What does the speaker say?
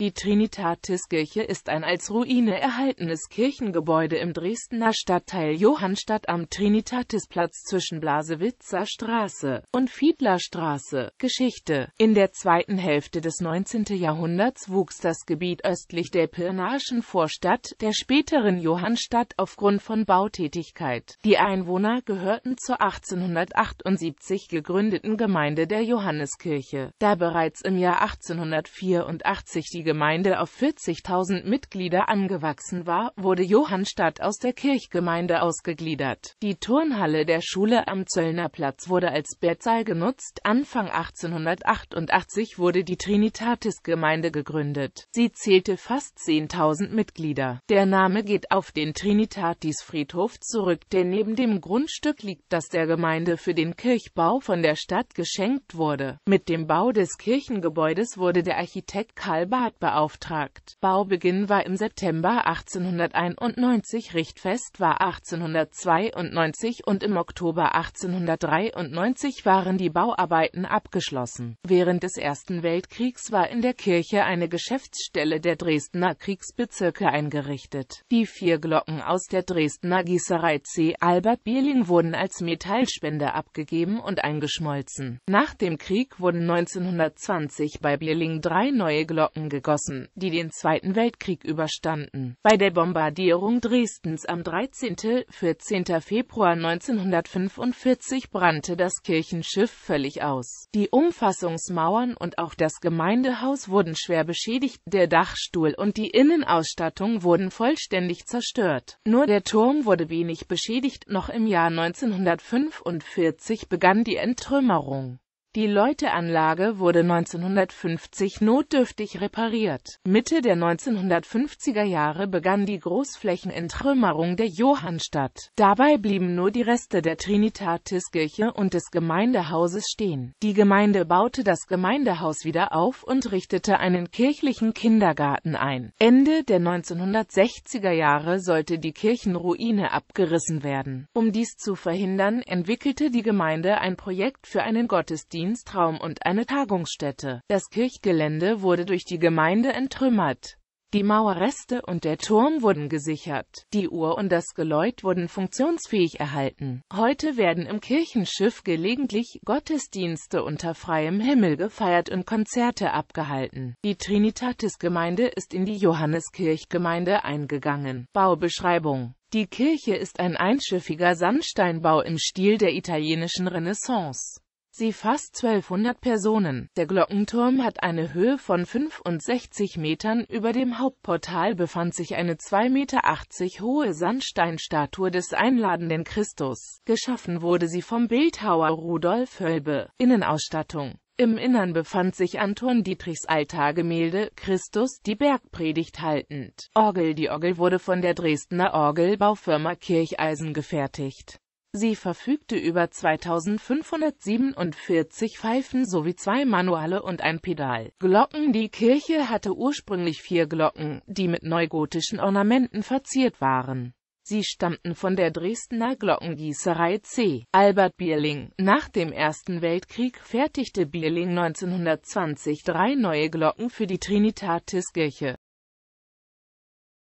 Die Trinitatiskirche ist ein als Ruine erhaltenes Kirchengebäude im Dresdner Stadtteil Johannstadt am Trinitatisplatz zwischen Blasewitzer Straße und Fiedler Straße. Geschichte In der zweiten Hälfte des 19. Jahrhunderts wuchs das Gebiet östlich der Pirnaischen Vorstadt, der späteren Johannstadt, aufgrund von Bautätigkeit. Die Einwohner gehörten zur 1878 gegründeten Gemeinde der Johanneskirche. Da bereits im Jahr 1884 die Gemeinde auf 40.000 Mitglieder angewachsen war, wurde Johannstadt aus der Kirchgemeinde ausgegliedert. Die Turnhalle der Schule am Zöllner Platz wurde als Bettsaal genutzt. Anfang 1888 wurde die Trinitatis-Gemeinde gegründet. Sie zählte fast 10.000 Mitglieder. Der Name geht auf den Trinitatis-Friedhof zurück, der neben dem Grundstück liegt, das der Gemeinde für den Kirchbau von der Stadt geschenkt wurde. Mit dem Bau des Kirchengebäudes wurde der Architekt Karl Barth beauftragt. Baubeginn war im September 1891, Richtfest war 1892 und im Oktober 1893 waren die Bauarbeiten abgeschlossen. Während des Ersten Weltkriegs war in der Kirche eine Geschäftsstelle der Dresdner Kriegsbezirke eingerichtet. Die vier Glocken aus der Dresdner Gießerei C. Albert Bierling wurden als Metallspende abgegeben und eingeschmolzen. Nach dem Krieg wurden 1920 bei Bierling drei neue Glocken gegossen geschossen, die den Zweiten Weltkrieg überstanden. Bei der Bombardierung Dresdens am 13. 14. Februar 1945 brannte das Kirchenschiff völlig aus. Die Umfassungsmauern und auch das Gemeindehaus wurden schwer beschädigt, der Dachstuhl und die Innenausstattung wurden vollständig zerstört. Nur der Turm wurde wenig beschädigt, noch im Jahr 1945 begann die Enttrümmerung. Die Leuteanlage wurde 1950 notdürftig repariert. Mitte der 1950er Jahre begann die Großflächenentrümmerung der Johannstadt. Dabei blieben nur die Reste der Trinitatiskirche und des Gemeindehauses stehen. Die Gemeinde baute das Gemeindehaus wieder auf und richtete einen kirchlichen Kindergarten ein. Ende der 1960er Jahre sollte die Kirchenruine abgerissen werden. Um dies zu verhindern, entwickelte die Gemeinde ein Projekt für einen Gottesdienst Gottesdienstraum und eine Tagungsstätte. Das Kirchgelände wurde durch die Gemeinde entrümmert. Die Mauerreste und der Turm wurden gesichert. Die Uhr und das Geläut wurden funktionsfähig erhalten. Heute werden im Kirchenschiff gelegentlich Gottesdienste unter freiem Himmel gefeiert und Konzerte abgehalten. Die Trinitatis-Gemeinde ist in die Johanneskirchgemeinde eingegangen. Baubeschreibung Die Kirche ist ein einschiffiger Sandsteinbau im Stil der italienischen Renaissance sie fast 1200 Personen. Der Glockenturm hat eine Höhe von 65 Metern. Über dem Hauptportal befand sich eine 2,80 Meter hohe Sandsteinstatue des einladenden Christus. Geschaffen wurde sie vom Bildhauer Rudolf Hölbe. Innenausstattung im Innern befand sich Anton Dietrichs Altargemälde Christus, die Bergpredigt haltend. Orgel Die Orgel wurde von der Dresdner Orgelbaufirma Kircheisen gefertigt. Sie verfügte über 2547 Pfeifen sowie zwei Manuale und ein Pedal. Glocken Die Kirche hatte ursprünglich vier Glocken, die mit neugotischen Ornamenten verziert waren. Sie stammten von der Dresdner Glockengießerei C. Albert Bierling. Nach dem Ersten Weltkrieg fertigte Bierling 1920 drei neue Glocken für die Trinitatiskirche